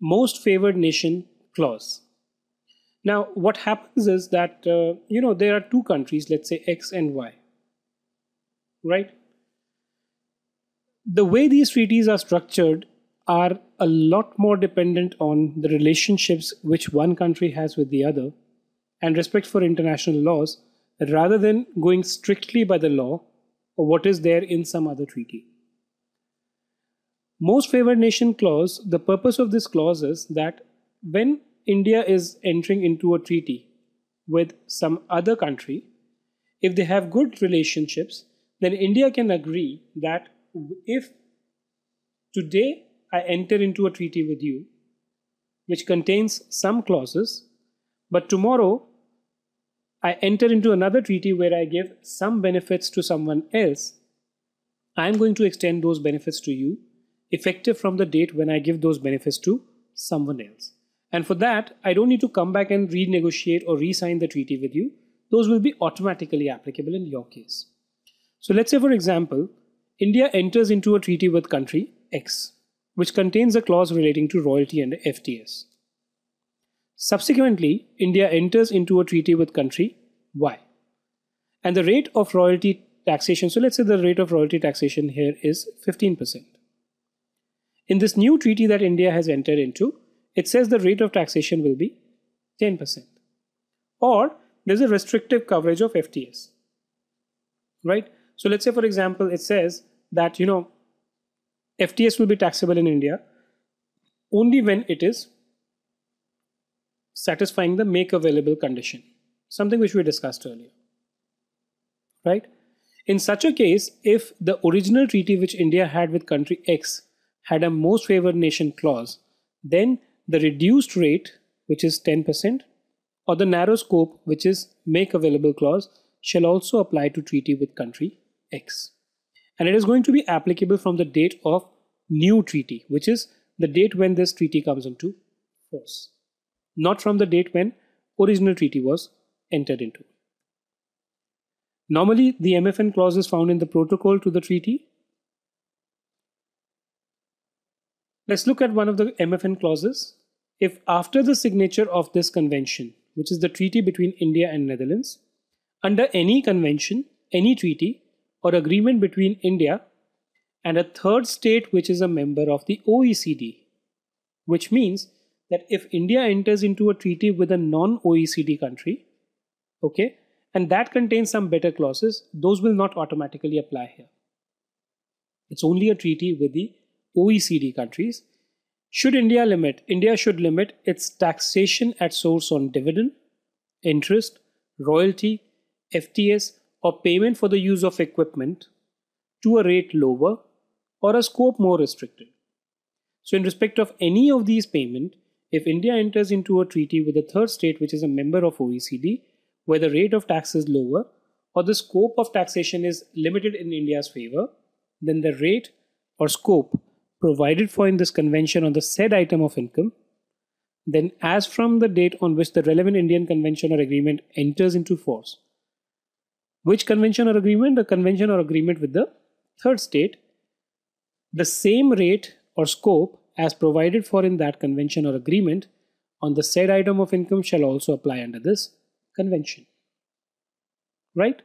most favored nation clause. Now, what happens is that, uh, you know, there are two countries, let's say X and Y, right? The way these treaties are structured are a lot more dependent on the relationships which one country has with the other and respect for international laws rather than going strictly by the law or what is there in some other treaty. Most favored nation clause, the purpose of this clause is that when India is entering into a treaty with some other country, if they have good relationships, then India can agree that if today I enter into a treaty with you, which contains some clauses, but tomorrow I enter into another treaty where I give some benefits to someone else, I am going to extend those benefits to you effective from the date when I give those benefits to someone else. And for that, I don't need to come back and renegotiate or re-sign the treaty with you. Those will be automatically applicable in your case. So let's say, for example, India enters into a treaty with country X, which contains a clause relating to royalty and FTS. Subsequently, India enters into a treaty with country Y. And the rate of royalty taxation, so let's say the rate of royalty taxation here is 15%. In this new treaty that India has entered into, it says the rate of taxation will be 10%. Or there's a restrictive coverage of FTS. Right? So let's say, for example, it says that, you know, FTS will be taxable in India only when it is satisfying the make available condition, something which we discussed earlier. Right? In such a case, if the original treaty which India had with country X had a most favored nation clause, then the reduced rate, which is 10%, or the narrow scope, which is make available clause, shall also apply to treaty with country X. And it is going to be applicable from the date of new treaty, which is the date when this treaty comes into force, not from the date when original treaty was entered into. Normally, the MFN clause is found in the protocol to the treaty Let's look at one of the MFN clauses. If after the signature of this convention, which is the treaty between India and Netherlands, under any convention, any treaty, or agreement between India and a third state which is a member of the OECD, which means that if India enters into a treaty with a non-OECD country, okay, and that contains some better clauses, those will not automatically apply here. It's only a treaty with the OECD countries. Should India limit? India should limit its taxation at source on dividend, interest, royalty, FTS, or payment for the use of equipment to a rate lower or a scope more restricted. So, in respect of any of these payment, if India enters into a treaty with a third state which is a member of OECD, where the rate of tax is lower or the scope of taxation is limited in India's favor, then the rate or scope provided for in this convention on the said item of income, then as from the date on which the relevant Indian convention or agreement enters into force. Which convention or agreement? The convention or agreement with the third state. The same rate or scope as provided for in that convention or agreement on the said item of income shall also apply under this convention. Right?